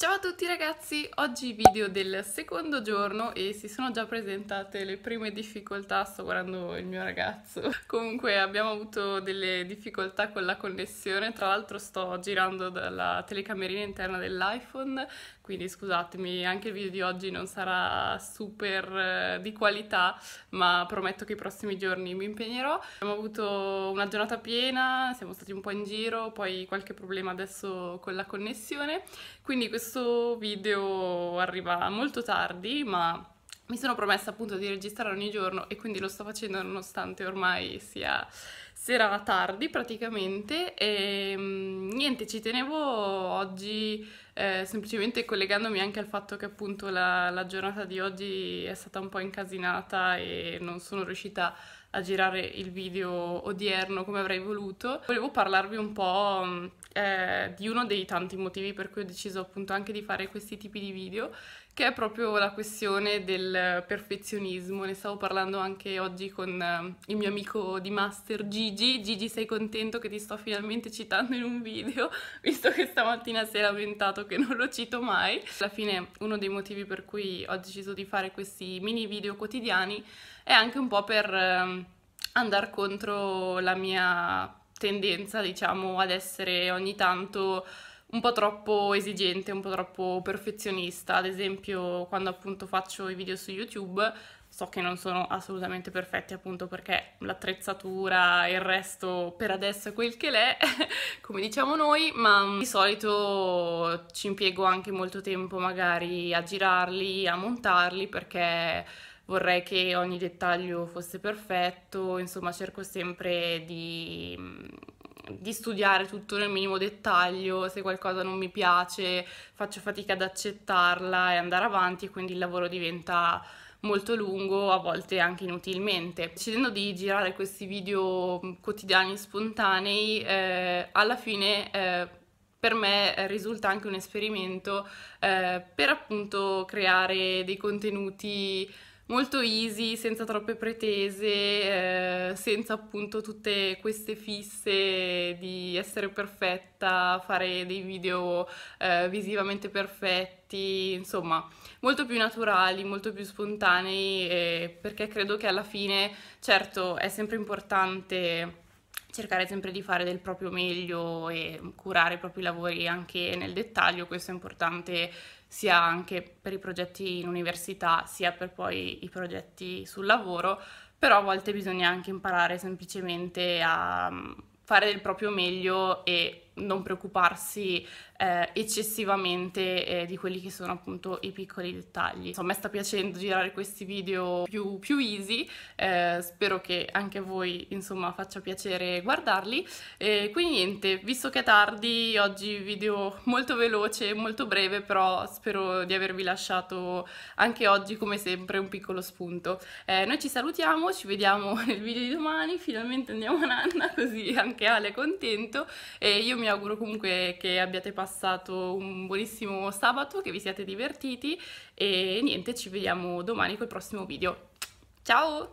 Ciao a tutti ragazzi, oggi video del secondo giorno e si sono già presentate le prime difficoltà, sto guardando il mio ragazzo. Comunque abbiamo avuto delle difficoltà con la connessione, tra l'altro sto girando dalla telecamerina interna dell'iPhone, quindi scusatemi, anche il video di oggi non sarà super eh, di qualità, ma prometto che i prossimi giorni mi impegnerò. Abbiamo avuto una giornata piena, siamo stati un po' in giro, poi qualche problema adesso con la connessione, quindi questo questo video arriva molto tardi, ma mi sono promessa appunto di registrare ogni giorno e quindi lo sto facendo nonostante ormai sia sera tardi praticamente e ehm, niente ci tenevo oggi eh, semplicemente collegandomi anche al fatto che appunto la, la giornata di oggi è stata un po' incasinata e non sono riuscita a a girare il video odierno come avrei voluto, volevo parlarvi un po' mm, eh, di uno dei tanti motivi per cui ho deciso appunto anche di fare questi tipi di video, che è proprio la questione del perfezionismo. Ne stavo parlando anche oggi con eh, il mio amico di master Gigi. Gigi, sei contento che ti sto finalmente citando in un video, visto che stamattina si è lamentato che non lo cito mai. Alla fine uno dei motivi per cui ho deciso di fare questi mini video quotidiani è anche un po' per ehm, andare contro la mia tendenza, diciamo, ad essere ogni tanto un po' troppo esigente, un po' troppo perfezionista. Ad esempio, quando appunto faccio i video su YouTube, so che non sono assolutamente perfetti, appunto, perché l'attrezzatura e il resto per adesso è quel che l'è, come diciamo noi, ma mm, di solito ci impiego anche molto tempo magari a girarli, a montarli, perché vorrei che ogni dettaglio fosse perfetto, insomma cerco sempre di, di studiare tutto nel minimo dettaglio, se qualcosa non mi piace faccio fatica ad accettarla e andare avanti, quindi il lavoro diventa molto lungo, a volte anche inutilmente. Decidendo di girare questi video quotidiani spontanei, eh, alla fine eh, per me risulta anche un esperimento eh, per appunto creare dei contenuti molto easy, senza troppe pretese, eh, senza appunto tutte queste fisse di essere perfetta, fare dei video eh, visivamente perfetti, insomma, molto più naturali, molto più spontanei, eh, perché credo che alla fine, certo, è sempre importante cercare sempre di fare del proprio meglio e curare i propri lavori anche nel dettaglio, questo è importante sia anche per i progetti in università sia per poi i progetti sul lavoro, però a volte bisogna anche imparare semplicemente a mm, fare del proprio meglio e non preoccuparsi eh, eccessivamente eh, di quelli che sono appunto i piccoli dettagli. Insomma, a me sta piacendo girare questi video più, più easy, eh, spero che anche a voi insomma faccia piacere guardarli. quindi niente, visto che è tardi, oggi video molto veloce, molto breve, però spero di avervi lasciato anche oggi come sempre un piccolo spunto. Eh, noi ci salutiamo, ci vediamo nel video di domani, finalmente andiamo a Nanna così anche Ale è contento e io mi auguro comunque che abbiate passato un buonissimo sabato, che vi siate divertiti e niente, ci vediamo domani col prossimo video. Ciao!